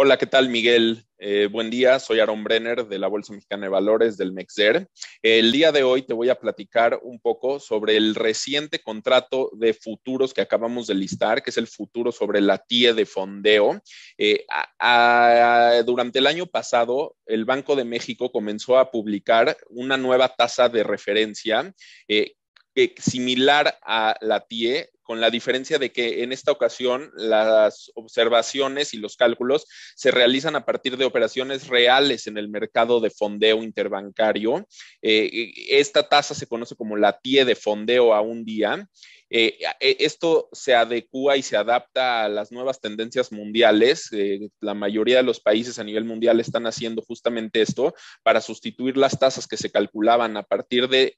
Hola, ¿qué tal, Miguel? Eh, buen día, soy Aaron Brenner de la Bolsa Mexicana de Valores del MEXER. El día de hoy te voy a platicar un poco sobre el reciente contrato de futuros que acabamos de listar, que es el futuro sobre la TIE de fondeo. Eh, durante el año pasado, el Banco de México comenzó a publicar una nueva tasa de referencia eh, similar a la TIE con la diferencia de que en esta ocasión las observaciones y los cálculos se realizan a partir de operaciones reales en el mercado de fondeo interbancario. Eh, esta tasa se conoce como la TIE de fondeo a un día. Eh, e, esto se adecua y se adapta a las nuevas tendencias mundiales. Eh, la mayoría de los países a nivel mundial están haciendo justamente esto para sustituir las tasas que se calculaban a partir de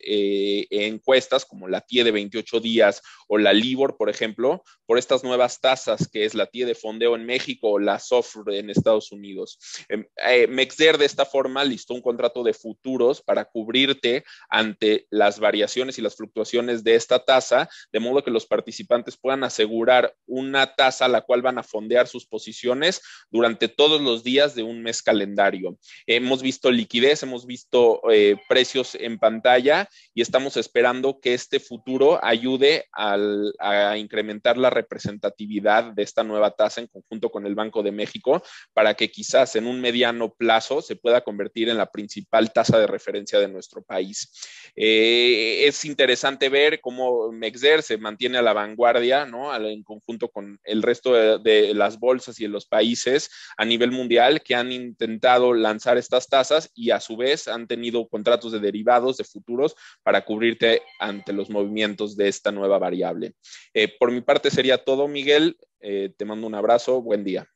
encuestas como la TIE de 28 días o la libo por ejemplo, por estas nuevas tasas que es la TIE de fondeo en México o la SOFR en Estados Unidos. Em, eh, Mexder de esta forma listó un contrato de futuros para cubrirte ante las variaciones y las fluctuaciones de esta tasa, de modo que los participantes puedan asegurar una tasa a la cual van a fondear sus posiciones durante todos los días de un mes calendario. Hemos visto liquidez, hemos visto eh, precios en pantalla y estamos esperando que este futuro ayude al, a, incrementar la representatividad de esta nueva tasa en conjunto con el Banco de México para que quizás en un mediano plazo se pueda convertir en la principal tasa de referencia de nuestro país. Eh, es interesante ver cómo Mexder se mantiene a la vanguardia, ¿no? En conjunto con el resto de, las bolsas y de los países a nivel mundial que han intentado lanzar estas tasas y a su vez han tenido contratos de derivados de futuros para cubrirte ante los movimientos de esta nueva variable. Eh, por mi parte sería todo, Miguel. Eh, te mando un abrazo, buen día.